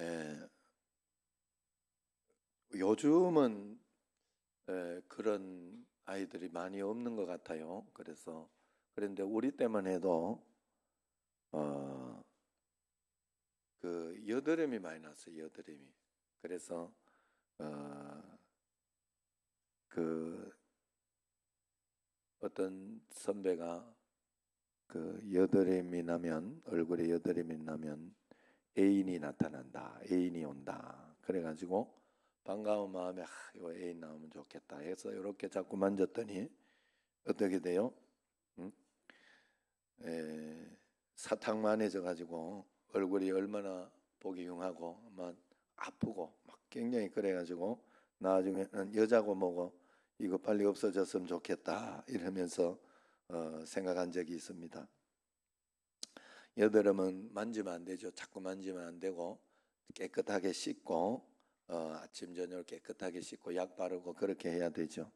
에, 예. 요즘은 에, 예, 그런 아이들이 많이 없는 것 같아요. 그래서 그런데 우리 때만 해도 어, 그 여드름이 많이 났어요. 여드름이. 그래서 어, 그 어떤 선배가 그 여드름이 나면 얼굴에 여드름이 나면 애인이 나타난다. 애인이 온다. 그래가지고 반가운 마음에 아, 요 애인 나오면 좋겠다 해서 이렇게 자꾸 만졌더니 어떻게 돼요? 음? 에, 사탕만해져가지고 얼굴이 얼마나 보기 흉하고 막 아프고 막 굉장히 그래가지고 나중에는 여자고 뭐고 이거 빨리 없어졌으면 좋겠다 이러면서 어, 생각한 적이 있습니다. 여드름은 만지면 안 되죠. 자꾸 만지면 안 되고 깨끗하게 씻고 어, 아침 저녁 깨끗하게 씻고 약 바르고 그렇게 해야 되죠.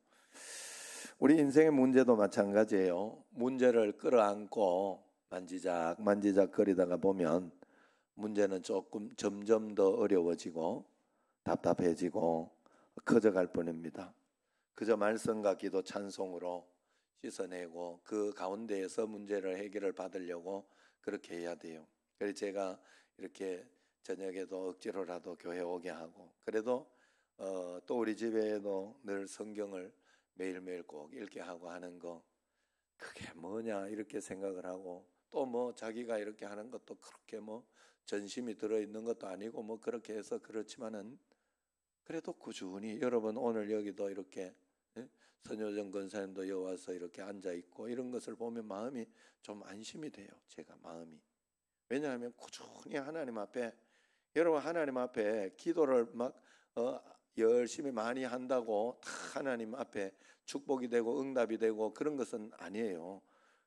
우리 인생의 문제도 마찬가지예요. 문제를 끌어안고 만지작 만지작 거리다가 보면 문제는 조금 점점 더 어려워지고 답답해지고 커져갈 뿐입니다. 그저 말씀과 기도 찬송으로 씻어내고 그 가운데에서 문제를 해결을 받으려고 그렇게 해야 돼요. 그래서 제가 이렇게 저녁에도 억지로라도 교회 오게 하고 그래도 어, 또 우리 집에도 늘 성경을 매일매일 꼭 읽게 하고 하는 거 그게 뭐냐 이렇게 생각을 하고 또 뭐 자기가 이렇게 하는 것도 그렇게 뭐 전심이 들어 있는 것도 아니고 뭐 그렇게 해서 그렇지만은 그래도 꾸준히 여러분 오늘 여기도 이렇게 선효정 권사님도 여 와서 이렇게 앉아 있고 이런 것을 보면 마음이 좀 안심이 돼요. 제가 마음이. 왜냐하면 꾸준히 하나님 앞에 여러분 하나님 앞에 기도를 막 어, 열심히 많이 한다고 다 하나님 앞에 축복이 되고 응답이 되고 그런 것은 아니에요.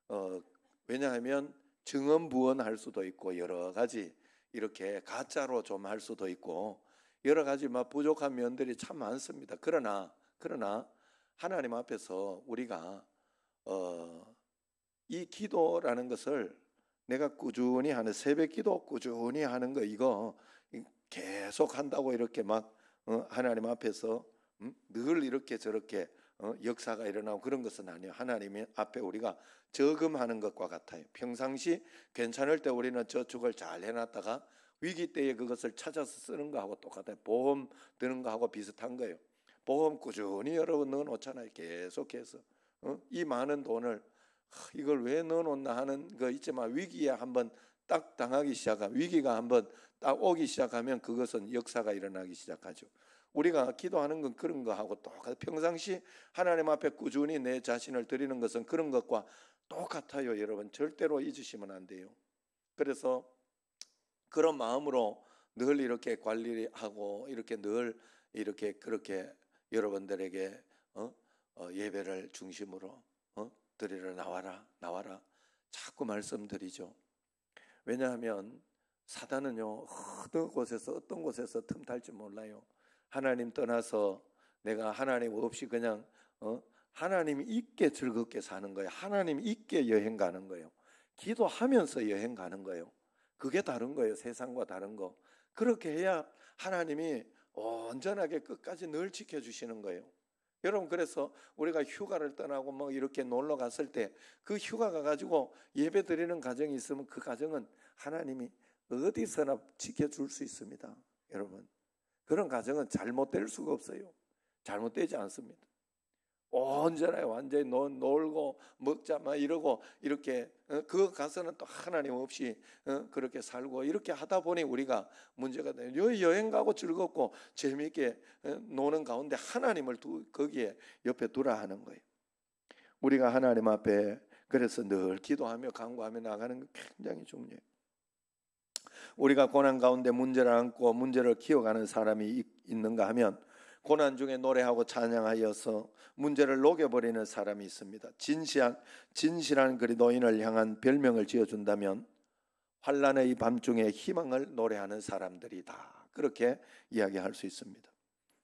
어, 왜냐하면 증언 부언할 수도 있고 여러 가지 이렇게 가짜로 좀 할 수도 있고 여러 가지 막 부족한 면들이 참 많습니다. 그러나 그러나 하나님 앞에서 우리가 어, 이 기도라는 것을 내가 꾸준히 하는 새벽 기도 꾸준히 하는 거 이거 계속 한다고 이렇게 막 어, 하나님 앞에서 음? 늘 이렇게 저렇게 어, 역사가 일어나고 그런 것은 아니에요. 하나님 앞에 우리가 저금하는 것과 같아요. 평상시 괜찮을 때 우리는 저축을 잘 해놨다가 위기 때에 그것을 찾아서 쓰는 거하고 똑같아요. 보험 드는 거하고 비슷한 거예요. 보험 꾸준히 여러분 넣어놓잖아요. 계속해서. 어? 이 많은 돈을 이걸 왜 넣어놓나 하는 거 있지만 위기에 한번 딱 당하기 시작하면 위기가 한번 딱 오기 시작하면 그것은 역사가 일어나기 시작하죠. 우리가 기도하는 건 그런 거하고 똑같아 평상시 하나님 앞에 꾸준히 내 자신을 드리는 것은 그런 것과 똑같아요, 여러분. 절대로 잊으시면 안 돼요. 그래서 그런 마음으로 늘 이렇게 관리하고 이렇게 늘 이렇게 그렇게 여러분들에게 어? 어, 예배를 중심으로 어? 드리러 나와라 나와라 자꾸 말씀드리죠. 왜냐하면 사단은요 어떤 곳에서 어떤 곳에서 틈탈지 몰라요. 하나님 떠나서 내가 하나님 없이 그냥 어? 하나님 있게 즐겁게 사는 거예요. 하나님 있게 여행 가는 거예요. 기도하면서 여행 가는 거예요. 그게 다른 거예요. 세상과 다른 거. 그렇게 해야 하나님이 온전하게 끝까지 늘 지켜주시는 거예요. 여러분 그래서 우리가 휴가를 떠나고 뭐 이렇게 놀러 갔을 때 그 휴가 가가지고 예배 드리는 가정이 있으면 그 가정은 하나님이 어디서나 지켜줄 수 있습니다. 여러분 그런 가정은 잘못될 수가 없어요. 잘못되지 않습니다. 언제나 완전히 놀고 먹자 막 이러고 이렇게 어, 그 가서는 또 하나님 없이 어, 그렇게 살고 이렇게 하다 보니 우리가 문제가 돼요. 여행 가고 즐겁고 재미있게 어, 노는 가운데 하나님을 두, 거기에 옆에 두라 하는 거예요. 우리가 하나님 앞에 그래서 늘 기도하며 간구하며 나가는 게 굉장히 중요해요. 우리가 고난 가운데 문제를 안고 문제를 키워가는 사람이 있는가 하면 고난 중에 노래하고 찬양하여서 문제를 녹여버리는 사람이 있습니다. 진실한 진실한 그리 노인을 향한 별명을 지어준다면 환란의 이 밤중에 희망을 노래하는 사람들이다. 그렇게 이야기할 수 있습니다.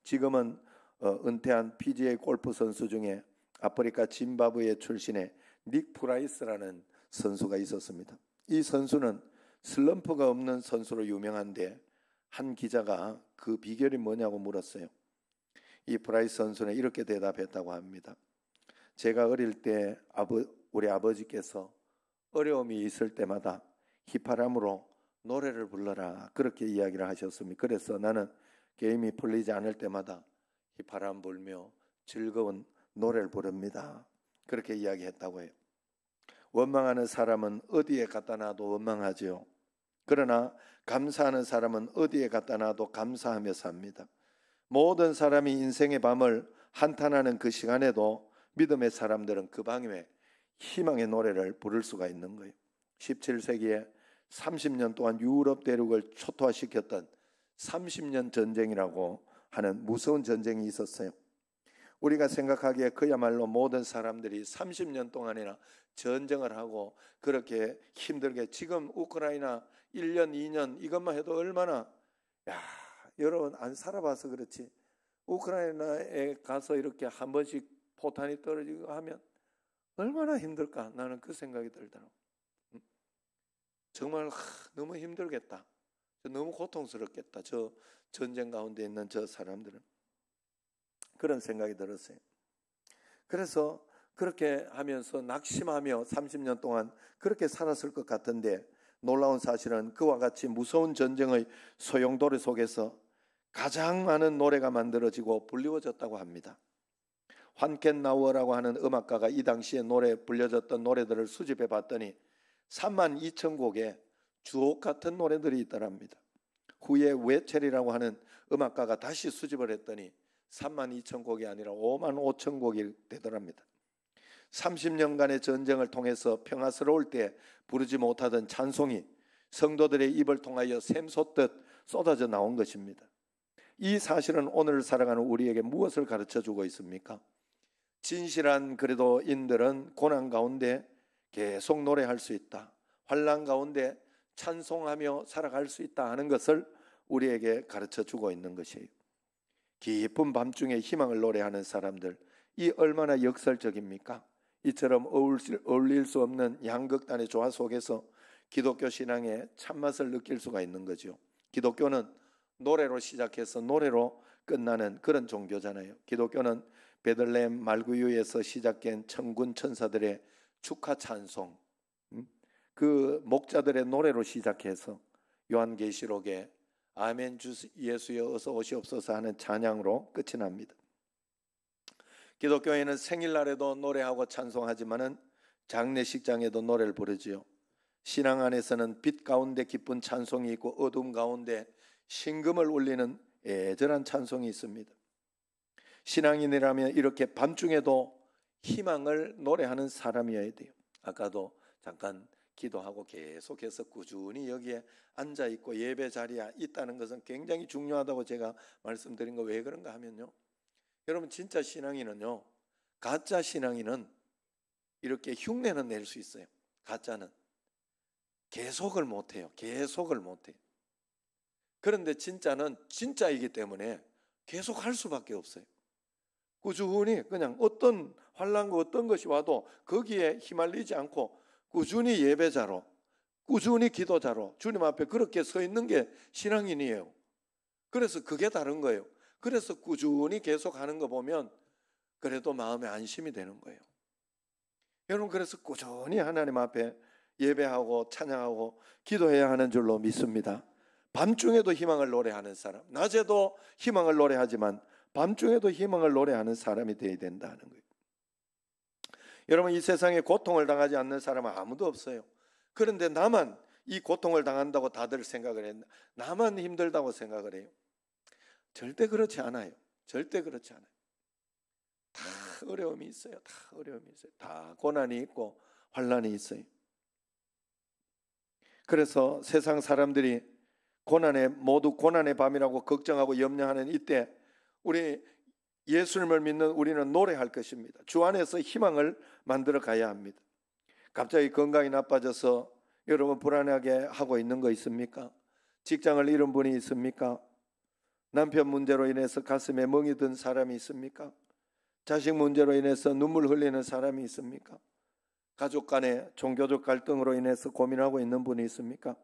지금은 어, 은퇴한 PGA 골프 선수 중에 아프리카 짐바브웨 출신의 닉 프라이스라는 선수가 있었습니다. 이 선수는 슬럼프가 없는 선수로 유명한데 한 기자가 그 비결이 뭐냐고 물었어요. 이브라이스 선수는 이렇게 대답했다고 합니다. 제가 어릴 때 아버, 우리 아버지께서 어려움이 있을 때마다 휘파람으로 노래를 불러라 그렇게 이야기를 하셨습니다. 그래서 나는 게임이 풀리지 않을 때마다 휘파람 불며 즐거운 노래를 부릅니다. 그렇게 이야기했다고 해요. 원망하는 사람은 어디에 갖다 놔도 원망하지요. 그러나 감사하는 사람은 어디에 갖다 놔도 감사하며 삽니다. 모든 사람이 인생의 밤을 한탄하는 그 시간에도 믿음의 사람들은 그 밤에 희망의 노래를 부를 수가 있는 거예요. 17세기에 30년 동안 유럽 대륙을 초토화시켰던 30년 전쟁이라고 하는 무서운 전쟁이 있었어요. 우리가 생각하기에 그야말로 모든 사람들이 30년 동안이나 전쟁을 하고 그렇게 힘들게 지금 우크라이나 1년, 2년 이것만 해도 얼마나 야, 여러분 안 살아봐서 그렇지. 우크라이나에 가서 이렇게 한 번씩 포탄이 떨어지고 하면 얼마나 힘들까? 나는 그 생각이 들더라고. 음. 정말 너무 힘들겠다. 너무 고통스럽겠다. 저 전쟁 가운데 있는 저 사람들은. 그런 생각이 들었어요. 그래서 그렇게 하면서 낙심하며 30년 동안 그렇게 살았을 것 같은데 놀라운 사실은 그와 같이 무서운 전쟁의 소용돌이 속에서 가장 많은 노래가 만들어지고 불리워졌다고 합니다. 환켄나우어라고 하는 음악가가 이 당시에 노래 불려졌던 노래들을 수집해 봤더니 3만 2천 곡에 주옥 같은 노래들이 있더랍니다. 후에 웨첼이라고 하는 음악가가 다시 수집을 했더니 3만 2천 곡이 아니라 5만 5천 곡이 되더랍니다. 30년간의 전쟁을 통해서 평화스러울 때 부르지 못하던 찬송이 성도들의 입을 통하여 샘솟듯 쏟아져 나온 것입니다. 이 사실은 오늘 살아가는 우리에게 무엇을 가르쳐 주고 있습니까? 진실한 그래도 인들은 고난 가운데 계속 노래할 수 있다. 환란 가운데 찬송하며 살아갈 수 있다 하는 것을 우리에게 가르쳐 주고 있는 것이에요. 깊은 밤중에 희망을 노래하는 사람들 이 얼마나 역설적입니까? 이처럼 어울릴 수 없는 양극단의 조화 속에서 기독교 신앙의 참맛을 느낄 수가 있는 거죠. 기독교는 노래로 시작해서 노래로 끝나는 그런 종교잖아요. 기독교는 베들레헴 말구유에서 시작된 천군 천사들의 축하 찬송, 음? 그 목자들의 노래로 시작해서 요한계시록에 아멘 주 예수여 어서 오시옵소서 하는 찬양으로 끝이 납니다. 기독교에는 생일날에도 노래하고 찬송하지만은 장례식장에도 노래를 부르지요. 신앙 안에서는 빛 가운데 기쁜 찬송이 있고 어둠 가운데 신금을 울리는 애절한 찬송이 있습니다. 신앙인이라면 이렇게 밤중에도 희망을 노래하는 사람이어야 돼요. 아까도 잠깐 기도하고 계속해서 꾸준히 여기에 앉아 있고 예배 자리에 있다는 것은 굉장히 중요하다고 제가 말씀드린 거 왜 그런가 하면요. 여러분 진짜 신앙인은요. 가짜 신앙인은 이렇게 흉내는 낼 수 있어요. 가짜는 계속을 못 해요. 계속을 못 해요. 그런데 진짜는 진짜이기 때문에 계속 할 수밖에 없어요. 꾸준히 그냥 어떤 환란과 어떤 것이 와도 거기에 휘말리지 않고 꾸준히 예배자로 꾸준히 기도자로 주님 앞에 그렇게 서 있는 게 신앙인이에요. 그래서 그게 다른 거예요. 그래서 꾸준히 계속 하는 거 보면 그래도 마음에 안심이 되는 거예요. 여러분 그래서 꾸준히 하나님 앞에 예배하고 찬양하고 기도해야 하는 줄로 믿습니다. 밤중에도 희망을 노래하는 사람, 낮에도 희망을 노래하지만 밤중에도 희망을 노래하는 사람이 되어야 된다는 거예요. 여러분 이 세상에 고통을 당하지 않는 사람은 아무도 없어요. 그런데 나만 이 고통을 당한다고 다들 생각을 했나? 나만 힘들다고 생각을 해요. 절대 그렇지 않아요. 절대 그렇지 않아요. 다 어려움이 있어요. 다 어려움이 있어요. 다 고난이 있고 환란이 있어요. 그래서 세상 사람들이 고난의 모두 고난의 밤이라고 걱정하고 염려하는 이때 우리 예수님을 믿는 우리는 노래할 것입니다. 주 안에서 희망을 만들어 가야 합니다. 갑자기 건강이 나빠져서 여러분 불안하게 하고 있는 거 있습니까? 직장을 잃은 분이 있습니까? 남편 문제로 인해서 가슴에 멍이 든 사람이 있습니까? 자식 문제로 인해서 눈물 흘리는 사람이 있습니까? 가족 간의 종교적 갈등으로 인해서 고민하고 있는 분이 있습니까?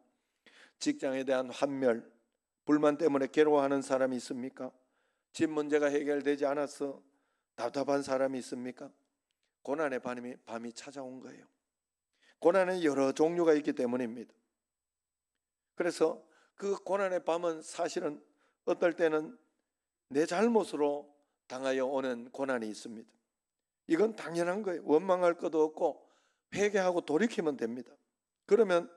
직장에 대한 환멸, 불만 때문에 괴로워하는 사람이 있습니까? 집 문제가 해결되지 않아서 답답한 사람이 있습니까? 고난의 밤이, 밤이 찾아온 거예요. 고난의 여러 종류가 있기 때문입니다. 그래서 그 고난의 밤은 사실은 어떨 때는 내 잘못으로 당하여 오는 고난이 있습니다. 이건 당연한 거예요. 원망할 것도 없고 회개하고 돌이키면 됩니다. 그러면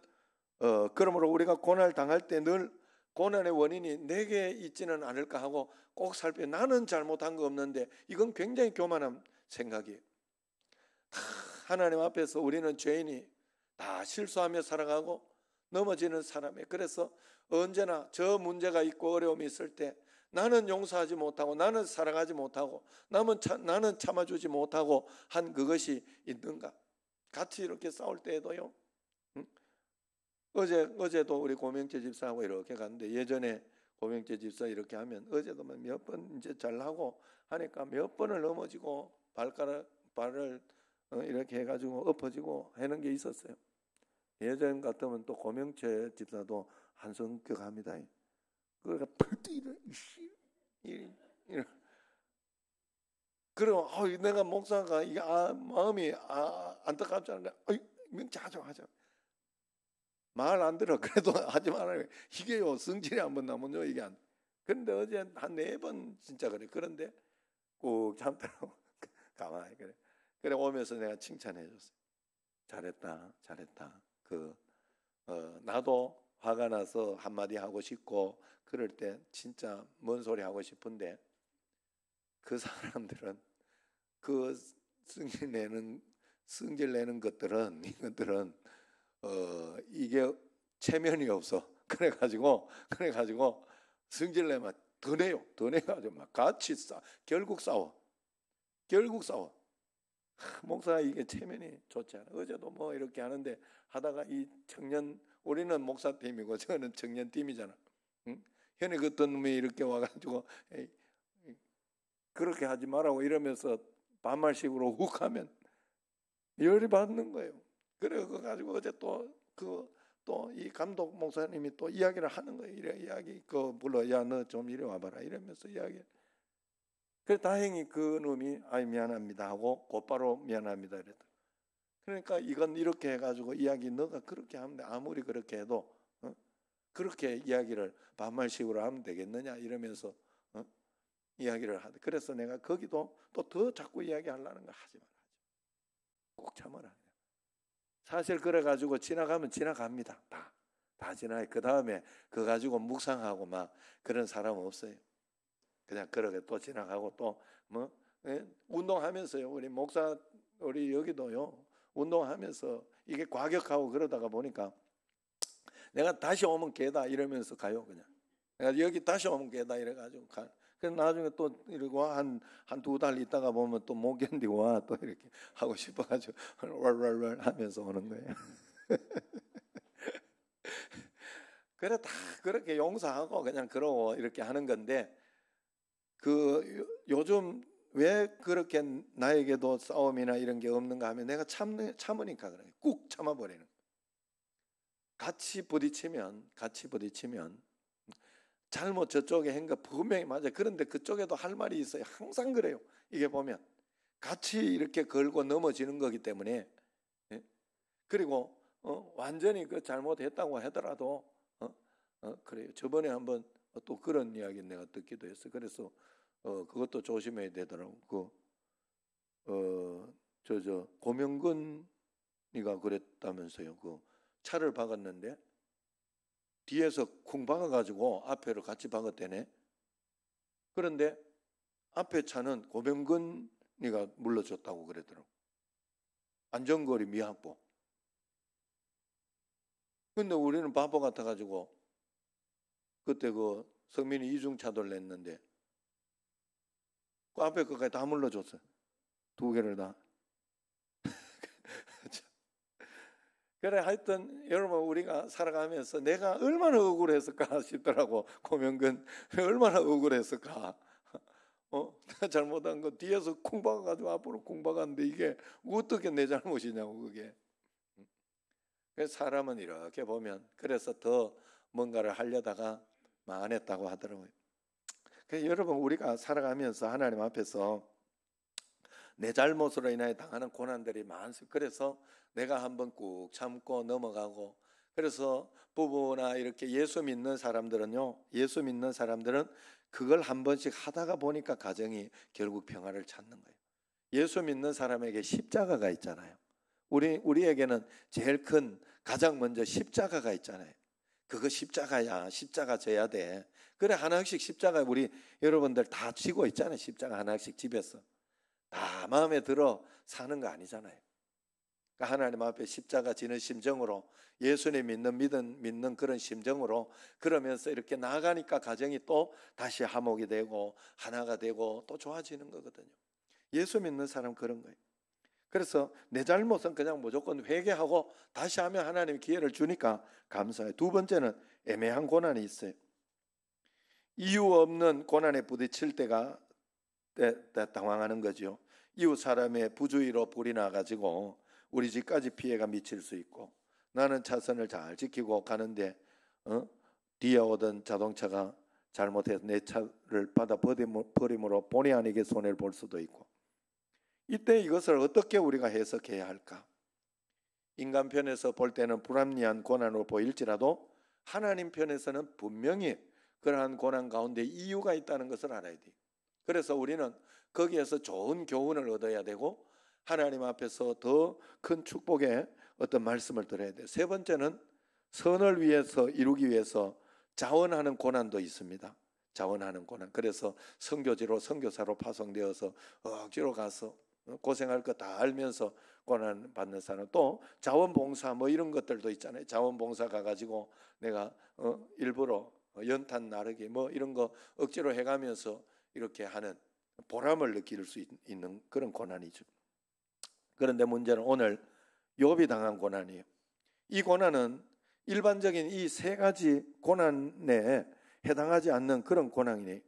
어, 그러므로 우리가 고난을 당할 때 늘 고난의 원인이 내게 있지는 않을까 하고 꼭 살펴 나는 잘못한 거 없는데 이건 굉장히 교만한 생각이에요. 하나님 앞에서 우리는 죄인이 다 실수하며 살아가고 넘어지는 사람이 그래서 언제나 저 문제가 있고 어려움이 있을 때 나는 용서하지 못하고 나는 사랑하지 못하고 남은 차, 나는 참아주지 못하고 한 그것이 있는가 같이 이렇게 싸울 때에도요 어제 어제도 우리 고명재 집사하고 이렇게 갔는데 예전에 고명재 집사 이렇게 하면 어제도 몇번 이제 잘하고 하니까 몇 번을 넘어지고 발가락 발을 어, 이렇게 해가지고 엎어지고 하는 게 있었어요. 예전 같으면 또 고명채 집사도 한 성격합니다. 그러니까 펄떡 이런 씨 그럼 어, 내가 목사가 이 아, 마음이 아, 안타깝지 않은데 명자 하자. 말안 들어. 그래도 하지 말아. 이게요, 성질이 한번 나면요, 이게 안. 그런데 어제 한 네 번 진짜 그래. 그런데 꾹참더라 가만히 그래. 그래 오면서 내가 칭찬해 줬어 잘했다, 잘했다. 그 어, 나도 화가 나서 한마디 하고 싶고 그럴 때 진짜 뭔 소리 하고 싶은데 그 사람들은 그 승질 내는 승질 내는 것들은 이것들은 어 이게 체면이 없어. 그래가지고 그래가지고 승질내면 더 내요. 더 내가지고 막 같이 싸. 결국 싸워. 결국 싸워. 하, 목사 이게 체면이 좋지 않아. 어제도 뭐 이렇게 하는데 하다가 이 청년 우리는 목사팀이고 저는 청년팀이잖아. 응? 현에 어떤 놈이 이렇게 와가지고 에이, 그렇게 하지 말라고 이러면서 반말식으로 훅 하면 열이 받는 거예요. 그래 가지고 어제 또 그 또 이 감독 목사님이 또 이야기를 하는 거예요. 이래 이야기 그 불러 야너 좀 이리 와봐라 이러면서 이야기. 그래 다행히 그 놈이 아이 미안합니다 하고 곧바로 미안합니다 이랬다. 그러니까 이건 이렇게 해가지고 이야기 너가 그렇게 하면 돼. 아무리 그렇게 해도 어? 그렇게 이야기를 반말식으로 하면 되겠느냐 이러면서 어? 이야기를 하대. 그래서 내가 거기도 또 더 자꾸 이야기하려는 거 하지 말아꼭 야 참아라. 사실 그래가지고 지나가면 지나갑니다. 다. 다 지나요. 그 다음에 그 가지고 묵상하고 막 그런 사람 없어요. 그냥 그렇게 또 지나가고 또 뭐, 예? 운동하면서요. 우리 목사, 우리 여기도요. 운동하면서 이게 과격하고 그러다가 보니까 내가 다시 오면 개다 이러면서 가요. 그냥. 내가 여기 다시 오면 개다 이래가지고 가. 그래서 나중에 또 이러고 한한두 달 있다가 보면 또 못 견디고 와 또 이렇게 하고 싶어가지고 왈왈왈 하면서 오는 거예요. 그래 다 그렇게 용서하고 그냥 그러고 이렇게 하는 건데 그 요즘 왜 그렇게 나에게도 싸움이나 이런 게 없는가 하면 내가 참 참으니까 그래. 꾹 참아버리는. 같이 부딪히면 같이 부딪히면 잘못 저쪽에 한 거 분명히 맞아. 요 그런데 그쪽에도 할 말이 있어요. 항상 그래요. 이게 보면 같이 이렇게 걸고 넘어지는 거기 때문에 예? 그리고 어, 완전히 그 잘못했다고 하더라도 어, 어, 그래요. 저번에 한번 또 그런 이야기 내가 듣기도 했어. 그래서 어, 그것도 조심해야 되더라고. 그어저 저, 고명근이가 그랬다면서요. 그 차를 박았는데 뒤에서 쿵 박아가지고 앞에로 같이 박았대네. 그런데 앞에 차는 고병근이가 물러줬다고 그러더라고. 안전거리 미확보. 근데 우리는 바보 같아가지고 그때 그 성민이 이중차돌 냈는데 그 앞에 그까지 다 물러줬어요. 두 개를 다. 그래 하여튼 여러분 우리가 살아가면서 내가 얼마나 억울했을까 싶더라고 고명근 얼마나 억울했을까 어 내가 잘못한 거 뒤에서 쿵 박아가지고 앞으로 쿵 박았는데 이게 어떻게 내 잘못이냐고 그게 그래서 사람은 이렇게 보면 그래서 더 뭔가를 하려다가 망했다고 하더라고요. 그래 여러분 우리가 살아가면서 하나님 앞에서 내 잘못으로 인하여 당하는 고난들이 많습니다. 그래서 내가 한번 꾹 참고 넘어가고 그래서 부부나 이렇게 예수 믿는 사람들은요, 예수 믿는 사람들은 그걸 한 번씩 하다가 보니까 가정이 결국 평화를 찾는 거예요. 예수 믿는 사람에게 십자가가 있잖아요. 우리, 우리에게는 제일 큰, 가장 먼저 십자가가 있잖아요. 그거 십자가야. 십자가 져야 돼. 그래, 하나씩 십자가, 우리 여러분들 다 지고 있잖아요. 십자가 하나씩 집에서. 다 마음에 들어 사는 거 아니잖아요. 그러니까 하나님 앞에 십자가 지는 심정으로 예수님 믿는 믿은 믿는 그런 심정으로 그러면서 이렇게 나아가니까 가정이 또 다시 화목이 되고 하나가 되고 또 좋아지는 거거든요. 예수 믿는 사람 그런 거예요. 그래서 내 잘못은 그냥 무조건 회개하고 다시 하면 하나님 기회를 주니까 감사해요. 두 번째는 애매한 고난이 있어요. 이유 없는 고난에 부딪힐 때가 당황하는 거죠. 이웃 사람의 부주의로 불이 나가지고 우리 집까지 피해가 미칠 수 있고 나는 차선을 잘 지키고 가는데 어? 뒤에 오던 자동차가 잘못해서 내 차를 받아 버림으로 본의 아니게 손해를 볼 수도 있고 이때 이것을 어떻게 우리가 해석해야 할까? 인간 편에서 볼 때는 불합리한 고난으로 보일지라도 하나님 편에서는 분명히 그러한 고난 가운데 이유가 있다는 것을 알아야 돼. 그래서 우리는 거기에서 좋은 교훈을 얻어야 되고 하나님 앞에서 더 큰 축복의 어떤 말씀을 들어야 돼요. 세 번째는 선을 위해서 이루기 위해서 자원하는 고난도 있습니다. 자원하는 고난. 그래서 선교지로 선교사로 파송되어서 억지로 가서 고생할 거 다 알면서 고난 받는 사람 또 자원봉사 뭐 이런 것들도 있잖아요. 자원봉사 가가지고 내가 어 일부러 연탄 나르기 뭐 이런 거 억지로 해가면서 이렇게 하는 보람을 느낄 수 있, 는 그런 고난이죠. 그런데 문제는 오늘 욥이 당한 고난이에요. 이 고난은 일반적인 이 세 가지 고난에 해당하지 않는 그런 고난이네.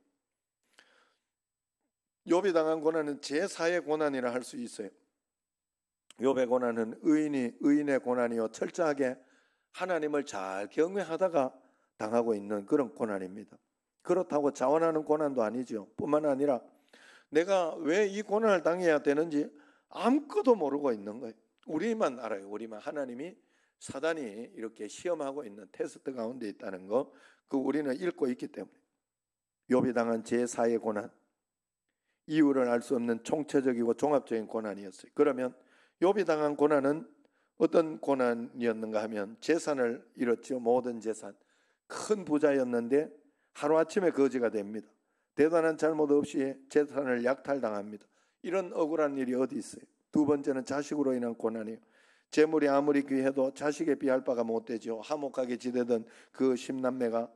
욥이 당한 고난은 제4의 고난이라 할 수 있어요. 욥의 고난은 의인이 의인의 고난이요 철저하게 하나님을 잘 경외하다가 당하고 있는 그런 고난입니다. 그렇다고 자원하는 고난도 아니죠. 뿐만 아니라 내가 왜 이 고난을 당해야 되는지 아무것도 모르고 있는 거예요. 우리만 알아요. 우리만 하나님이 사단이 이렇게 시험하고 있는 테스트 가운데 있다는 거, 그 우리는 읽고 있기 때문에. 요비 당한 제4의 고난, 이유를 알 수 없는 총체적이고 종합적인 고난이었어요. 그러면 요비 당한 고난은 어떤 고난이었는가 하면 재산을 잃었지 모든 재산. 큰 부자였는데 하루아침에 거지가 됩니다. 대단한 잘못 없이 재산을 약탈당합니다. 이런 억울한 일이 어디 있어요? 두 번째는 자식으로 인한 고난이에요. 재물이 아무리 귀해도 자식에 비할 바가 못 되지요. 화목하게 지내던 그 십남매가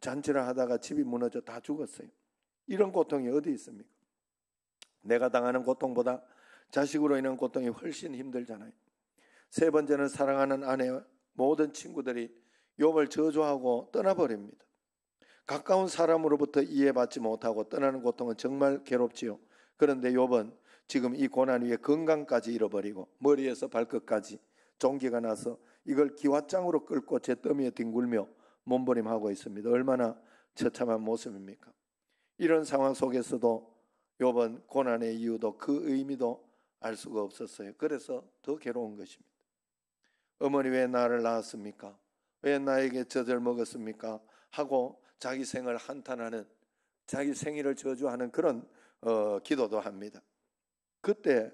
잔치를 하다가 집이 무너져 다 죽었어요. 이런 고통이 어디 있습니까? 내가 당하는 고통보다 자식으로 인한 고통이 훨씬 힘들잖아요. 세 번째는 사랑하는 아내와 모든 친구들이 욕을 저주하고 떠나버립니다. 가까운 사람으로부터 이해받지 못하고 떠나는 고통은 정말 괴롭지요. 그런데 욥은 지금 이 고난 위에 건강까지 잃어버리고 머리에서 발끝까지 종기가 나서 이걸 기와장으로 끌고 제 더미에 뒹굴며 몸부림하고 있습니다. 얼마나 처참한 모습입니까? 이런 상황 속에서도 욥은 고난의 이유도 그 의미도 알 수가 없었어요. 그래서 더 괴로운 것입니다. 어머니 왜 나를 낳았습니까? 왜 나에게 젖을 먹었습니까? 하고 자기 생을 한탄하는 자기 생일을 저주하는 그런 어, 기도도 합니다. 그때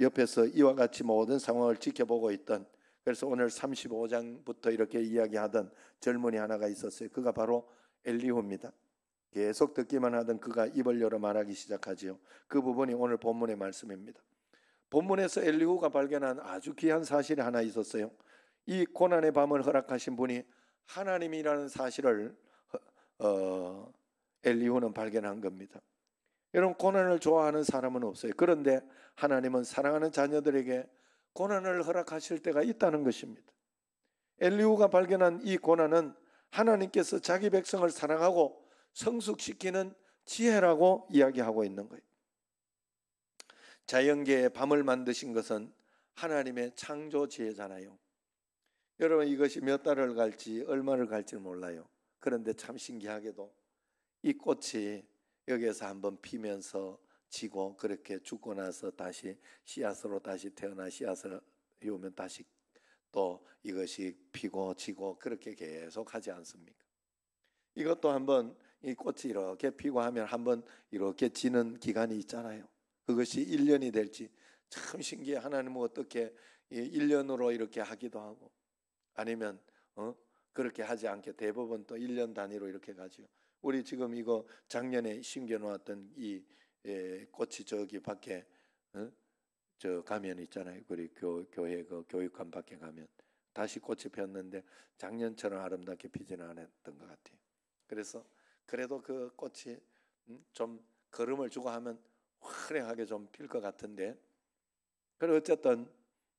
옆에서 이와 같이 모든 상황을 지켜보고 있던 그래서 오늘 35장부터 이렇게 이야기하던 젊은이 하나가 있었어요. 그가 바로 엘리후입니다. 계속 듣기만 하던 그가 입을 열어 말하기 시작하지요. 그 부분이 오늘 본문의 말씀입니다. 본문에서 엘리후가 발견한 아주 귀한 사실이 하나 있었어요. 이 고난의 밤을 허락하신 분이 하나님이라는 사실을 어, 엘리후는 발견한 겁니다. 이런 고난을 좋아하는 사람은 없어요. 그런데 하나님은 사랑하는 자녀들에게 고난을 허락하실 때가 있다는 것입니다. 엘리후가 발견한 이 고난은 하나님께서 자기 백성을 사랑하고 성숙시키는 지혜라고 이야기하고 있는 거예요. 자연계의 밤을 만드신 것은 하나님의 창조 지혜잖아요. 여러분 이것이 몇 달을 갈지 얼마를 갈지 몰라요. 그런데 참 신기하게도 이 꽃이 여기에서 한번 피면서 지고 그렇게 죽고 나서 다시 씨앗으로 다시 태어나 씨앗을 이으면 다시 또 이것이 피고 지고 그렇게 계속 하지 않습니까? 이것도 한번 이 꽃이 이렇게 피고 하면 한번 이렇게 지는 기간이 있잖아요. 그것이 1년이 될지 참 신기해. 하나님은 어떻게 1년으로 이렇게 하기도 하고 아니면 어? 그렇게 하지 않게 대법원 또 1년 단위로 이렇게 가지요. 우리 지금 이거 작년에 심겨 놓았던 이 예, 꽃이 저기 밖에 어? 저 가면 있잖아요. 우리 교, 교회 그 교육관 밖에 가면 다시 꽃이 폈는데 작년처럼 아름답게 피지는 않았던 것 같아요. 그래서 그래도 그 꽃이 음, 좀 걸음을 주고 하면 화려하게 좀 필 것 같은데. 그래 어쨌든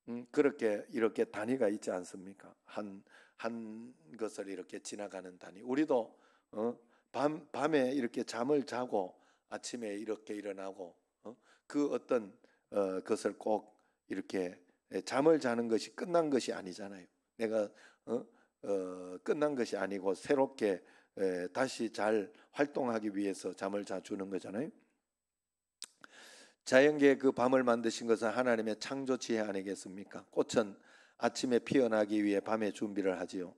음, 그렇게 이렇게 단위가 있지 않습니까? 한, 한 것을 이렇게 지나가는 단위. 우리도, 어, 밤, 밤에 이렇게 잠을 자고 아침에 이렇게 일어나고, 어, 그 어떤, 어, 것을 꼭 이렇게 예, 잠을 자는 것이 끝난 것이 아니잖아요. 내가, 어, 어, 끝난 것이 아니고 새롭게 에, 예, 다시 잘 활동하기 위해서 잠을 자주는 거잖아요. 자연계의 그 밤을 만드신 것은 하나님의 창조 지혜 아니겠습니까? 꽃은 아침에 피어나기 위해 밤에 준비를 하지요.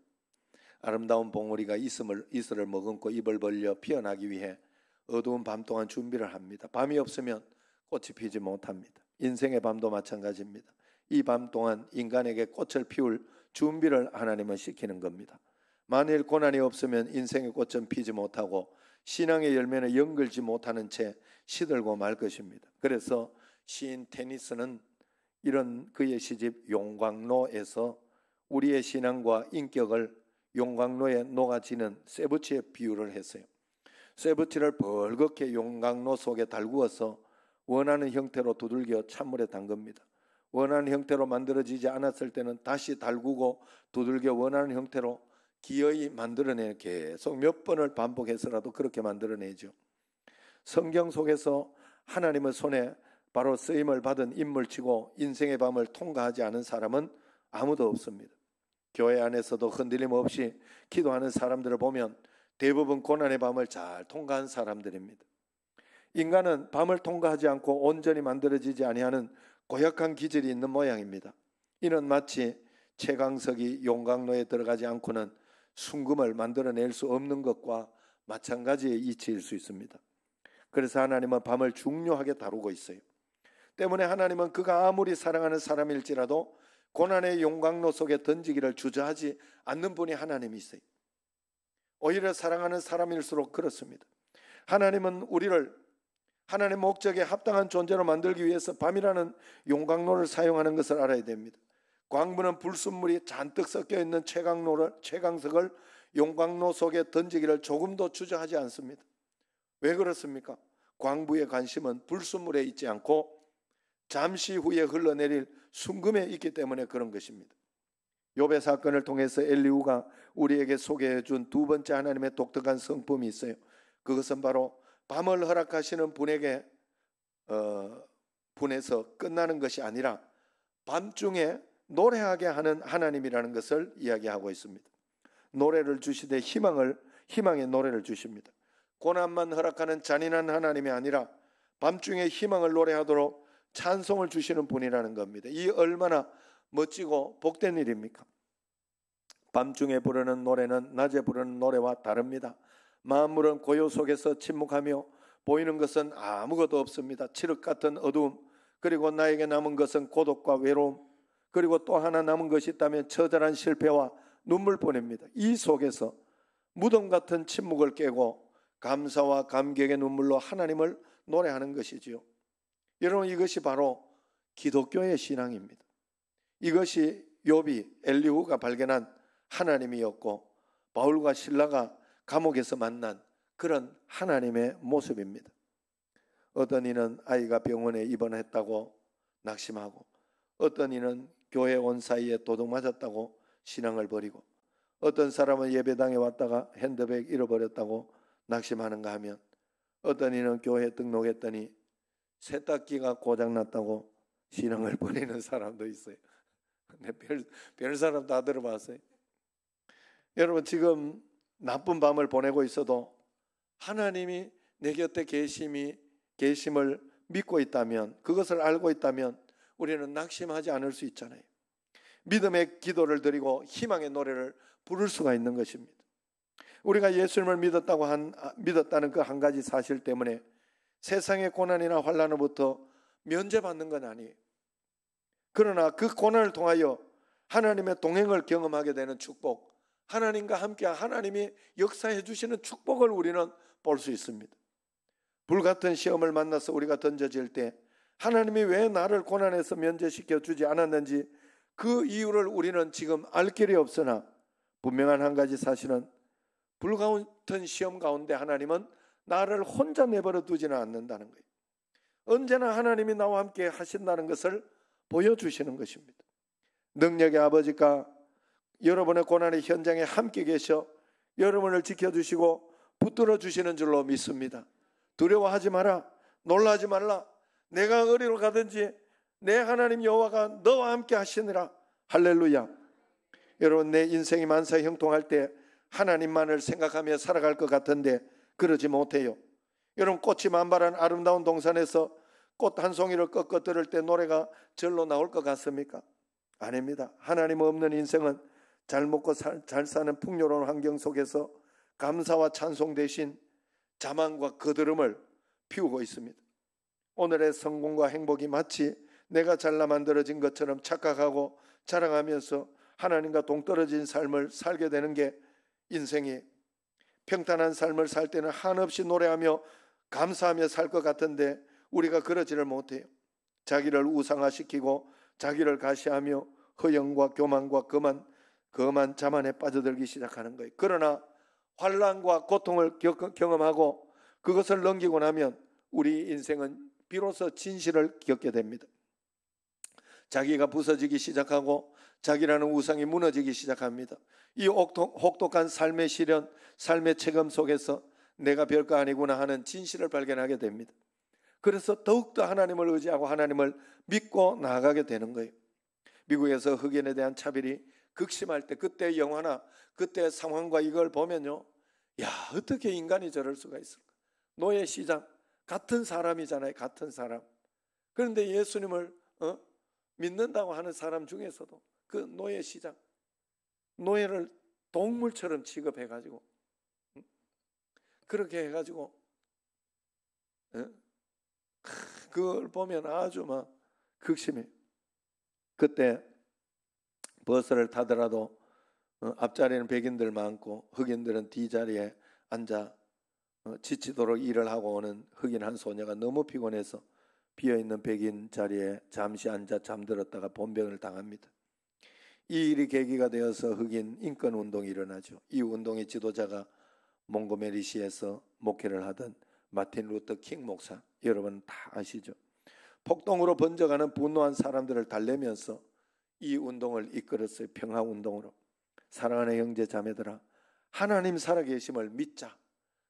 아름다운 봉우리가 이슬을, 이슬을 머금고 입을 벌려 피어나기 위해 어두운 밤 동안 준비를 합니다. 밤이 없으면 꽃이 피지 못합니다. 인생의 밤도 마찬가지입니다. 이 밤 동안 인간에게 꽃을 피울 준비를 하나님은 시키는 겁니다. 만일 고난이 없으면 인생의 꽃은 피지 못하고 신앙의 열매는 연결지 못하는 채 시들고 말 것입니다. 그래서 시인 테니스는 이런 그의 시집 용광로에서 우리의 신앙과 인격을 용광로에 녹아지는 세부치의 비유를 했어요. 세부치를 벌겋게 용광로 속에 달구어서 원하는 형태로 두들겨 찬물에 담깁니다. 원하는 형태로 만들어지지 않았을 때는 다시 달구고 두들겨 원하는 형태로 기어이 만들어내 계속 몇 번을 반복해서라도 그렇게 만들어내죠. 성경 속에서 하나님의 손에 바로 쓰임을 받은 인물치고 인생의 밤을 통과하지 않은 사람은 아무도 없습니다. 교회 안에서도 흔들림 없이 기도하는 사람들을 보면 대부분 고난의 밤을 잘 통과한 사람들입니다. 인간은 밤을 통과하지 않고 온전히 만들어지지 아니하는 고약한 기질이 있는 모양입니다. 이는 마치 최강석이 용광로에 들어가지 않고는 순금을 만들어낼 수 없는 것과 마찬가지의 이치일 수 있습니다. 그래서 하나님은 밤을 중요하게 다루고 있어요. 때문에 하나님은 그가 아무리 사랑하는 사람일지라도 고난의 용광로 속에 던지기를 주저하지 않는 분이 하나님이세요. 오히려 사랑하는 사람일수록 그렇습니다. 하나님은 우리를 하나님 목적에 합당한 존재로 만들기 위해서 밤이라는 용광로를 사용하는 것을 알아야 됩니다. 광부는 불순물이 잔뜩 섞여 있는 채광로를 채광석을 용광로 속에 던지기를 조금도 주저하지 않습니다. 왜 그렇습니까? 광부의 관심은 불순물에 있지 않고 잠시 후에 흘러내릴 순금에 있기 때문에 그런 것입니다. 요배 사건을 통해서 엘리우가 우리에게 소개해 준 두 번째 하나님의 독특한 성품이 있어요. 그것은 바로 밤을 허락하시는 분에게 어, 분에서 끝나는 것이 아니라 밤중에 노래하게 하는 하나님이라는 것을 이야기하고 있습니다. 노래를 주시되 희망을 희망의 노래를 주십니다. 고난만 허락하는 잔인한 하나님이 아니라 밤중에 희망을 노래하도록 찬송을 주시는 분이라는 겁니다. 이 얼마나 멋지고 복된 일입니까? 밤중에 부르는 노래는 낮에 부르는 노래와 다릅니다. 만물은 고요 속에서 침묵하며 보이는 것은 아무것도 없습니다. 칠흑 같은 어두움, 그리고 나에게 남은 것은 고독과 외로움, 그리고 또 하나 남은 것이 있다면 처절한 실패와 눈물뿐입니다. 이 속에서 무덤 같은 침묵을 깨고 감사와 감격의 눈물로 하나님을 노래하는 것이지요. 여러분 이것이 바로 기독교의 신앙입니다. 이것이 요비 엘리후가 발견한 하나님이었고 바울과 신라가 감옥에서 만난 그런 하나님의 모습입니다. 어떤 이는 아이가 병원에 입원했다고 낙심하고 어떤 이는 교회 온 사이에 도둑 맞았다고 신앙을 버리고 어떤 사람은 예배당에 왔다가 핸드백 잃어버렸다고 낙심하는가 하면 어떤 이는 교회 등록했더니 세탁기가 고장났다고 신앙을 버리는 사람도 있어요. 근데 별, 별 사람 다 들어봤어요. 여러분, 지금 나쁜 밤을 보내고 있어도 하나님이 내 곁에 계심이, 계심을 믿고 있다면, 그것을 알고 있다면 우리는 낙심하지 않을 수 있잖아요. 믿음의 기도를 드리고 희망의 노래를 부를 수가 있는 것입니다. 우리가 예수님을 믿었다고 한 아, 믿었다는 그 한 가지 사실 때문에 세상의 고난이나 환란으로부터 면제받는 건 아니에요. 그러나 그 고난을 통하여 하나님의 동행을 경험하게 되는 축복, 하나님과 함께 하나님이 역사해 주시는 축복을 우리는 볼 수 있습니다. 불같은 시험을 만나서 우리가 던져질 때 하나님이 왜 나를 고난에서 면제시켜 주지 않았는지 그 이유를 우리는 지금 알 길이 없으나 분명한 한 가지 사실은 불가운데 시험 가운데 하나님은 나를 혼자 내버려 두지는 않는다는 거예요. 언제나 하나님이 나와 함께 하신다는 것을 보여주시는 것입니다. 능력의 아버지가 여러분의 고난의 현장에 함께 계셔 여러분을 지켜주시고 붙들어 주시는 줄로 믿습니다. 두려워하지 마라. 놀라지 말라. 내가 어디로 가든지 내 하나님 여호와가 너와 함께 하시느라. 할렐루야. 여러분 내 인생이 만사 형통할 때 하나님만을 생각하며 살아갈 것 같은데 그러지 못해요. 여러분 꽃이 만발한 아름다운 동산에서 꽃 한 송이를 꺾어 들을 때 노래가 절로 나올 것 같습니까? 아닙니다. 하나님 없는 인생은 잘 먹고 살, 잘 사는 풍요로운 환경 속에서 감사와 찬송 대신 자만과 거드름을 피우고 있습니다. 오늘의 성공과 행복이 마치 내가 잘라 만들어진 것처럼 착각하고 자랑하면서 하나님과 동떨어진 삶을 살게 되는 게 인생이 평탄한 삶을 살 때는 한없이 노래하며 감사하며 살 것 같은데 우리가 그러지를 못해요. 자기를 우상화시키고 자기를 가시하며 허영과 교만과 거만 거만 자만에 빠져들기 시작하는 거예요. 그러나 환란과 고통을 겪, 경험하고 그것을 넘기고 나면 우리 인생은 비로소 진실을 겪게 됩니다. 자기가 부서지기 시작하고 자기라는 우상이 무너지기 시작합니다. 이 혹독한 삶의 시련, 삶의 체감 속에서 내가 별거 아니구나 하는 진실을 발견하게 됩니다. 그래서 더욱더 하나님을 의지하고 하나님을 믿고 나아가게 되는 거예요. 미국에서 흑인에 대한 차별이 극심할 때 그때 영화나 그때 상황과 이걸 보면요. 야, 어떻게 인간이 저럴 수가 있을까? 노예 시장 같은 사람이잖아요. 같은 사람. 그런데 예수님을 어? 믿는다고 하는 사람 중에서도 그 노예 시장, 노예를 동물처럼 취급해가지고, 그렇게 해가지고, 그걸 보면 아주 막 극심해. 그때 버스를 타더라도 어, 앞자리는 백인들 많고 흑인들은 뒷자리에 앉아 어, 지치도록 일을 하고 오는 흑인 한 소녀가 너무 피곤해서 비어있는 백인 자리에 잠시 앉아 잠들었다가 본병을 당합니다. 이 일이 계기가 되어서 흑인 인권 운동이 일어나죠. 이 운동의 지도자가 몽고메리시에서 목회를 하던 마틴 루터 킹 목사 여러분 다 아시죠? 폭동으로 번져가는 분노한 사람들을 달래면서 이 운동을 이끌었어요. 평화 운동으로. 사랑하는 형제 자매들아, 하나님 살아계심을 믿자.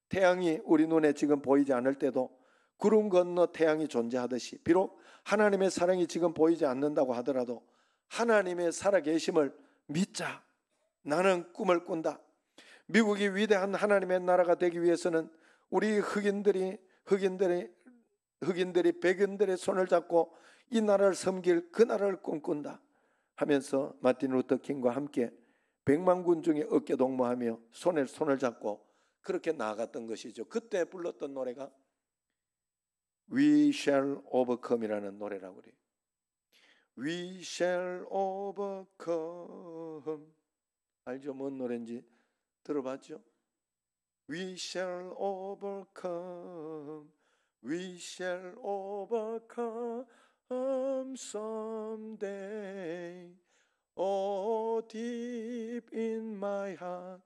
태양이 우리 눈에 지금 보이지 않을 때도 구름 건너 태양이 존재하듯이 비록 하나님의 사랑이 지금 보이지 않는다고 하더라도 하나님의 살아계심을 믿자. 나는 꿈을 꾼다. 미국이 위대한 하나님의 나라가 되기 위해서는 우리 흑인들이 흑인들이 흑인들이 백인들의 손을 잡고 이 나라를 섬길 그 나라를 꿈꾼다 하면서 마틴 루터 킹과 함께 백만 군 중에 어깨 동무하며 손에 손을 잡고 그렇게 나아갔던 것이죠. 그때 불렀던 노래가 We Shall Overcome이라는 노래라고 그래요. We shall overcome. 알죠? 뭔 노래인지 들어봤죠? We shall overcome. We shall overcome someday. Oh, deep in my heart,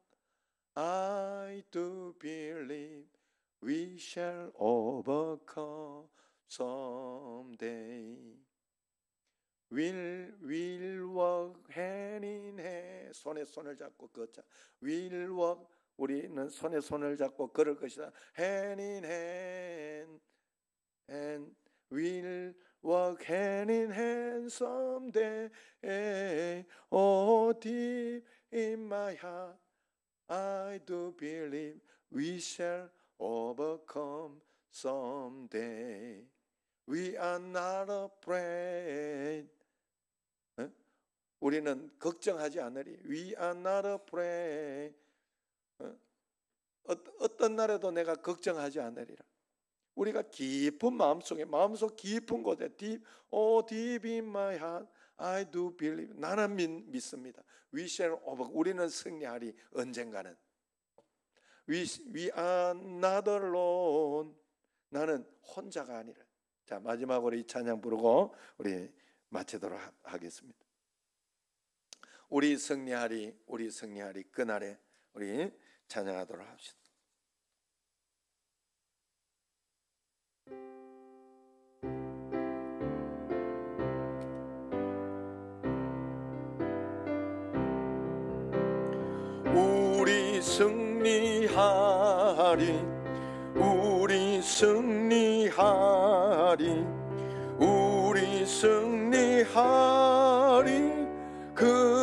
I do believe we shall overcome someday. will, will work hand in hand. 손에 손을 잡고 걷자. will work. 우리는 손에 손을 잡고 걸을 것이다. hand in hand. and will work hand in hand someday. Oh, deep in my heart, I do believe we shall overcome someday. We are not afraid. 우리는 걱정하지 않으리. We are not afraid. 어? 어 떤 날에도 내가 걱정하지 않으리라. 우리가 깊은 마음속에 마음속 깊은 곳에 deep, oh deep in my heart I do believe 나는 믿, 믿습니다. We shall over 우리는 승리하리 언젠가는. We we are not alone 나는 혼자가 아니라. 자 마지막으로 이 찬양 부르고 우리 마치도록 하겠습니다. 우리 승리하리 우리 승리하리 그날에 우리 찬양하도록 합시다. 승리하리 우리 승리하리 우리 승리하리 그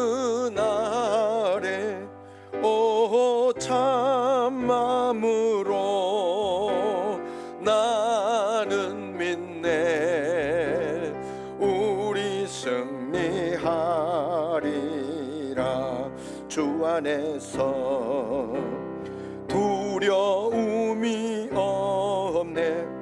내가 주 안에서 두려움이 없네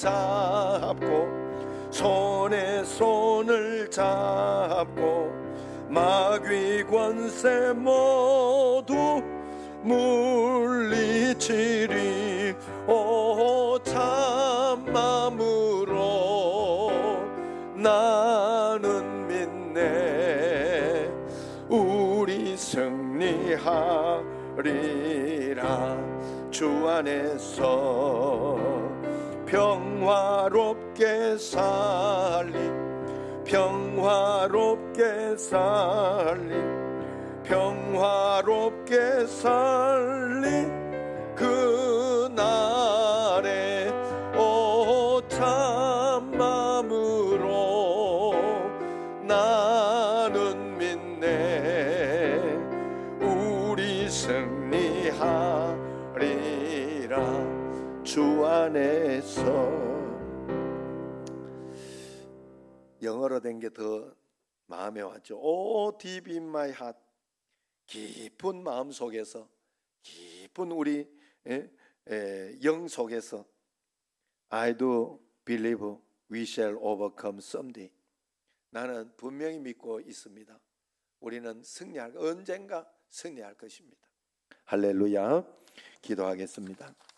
잡고 손에 손을 잡고 마귀 권세 모두 물리치리 오 참마음으로 나는 믿네 우리 승리하리라 주 안에서 평화롭게 살리 평화롭게 살리 평화롭게 살리 걸어댄 게더 마음에 왔죠. 오, deep in my heart. 깊은 마음 속에서, 깊은 우리 에, 예, 에, 예, 영 속에서 I do believe we shall overcome someday. 나는 분명히 믿고 있습니다. 우리는 승리할 언젠가 승리할 것입니다. 할렐루야. 기도하겠습니다.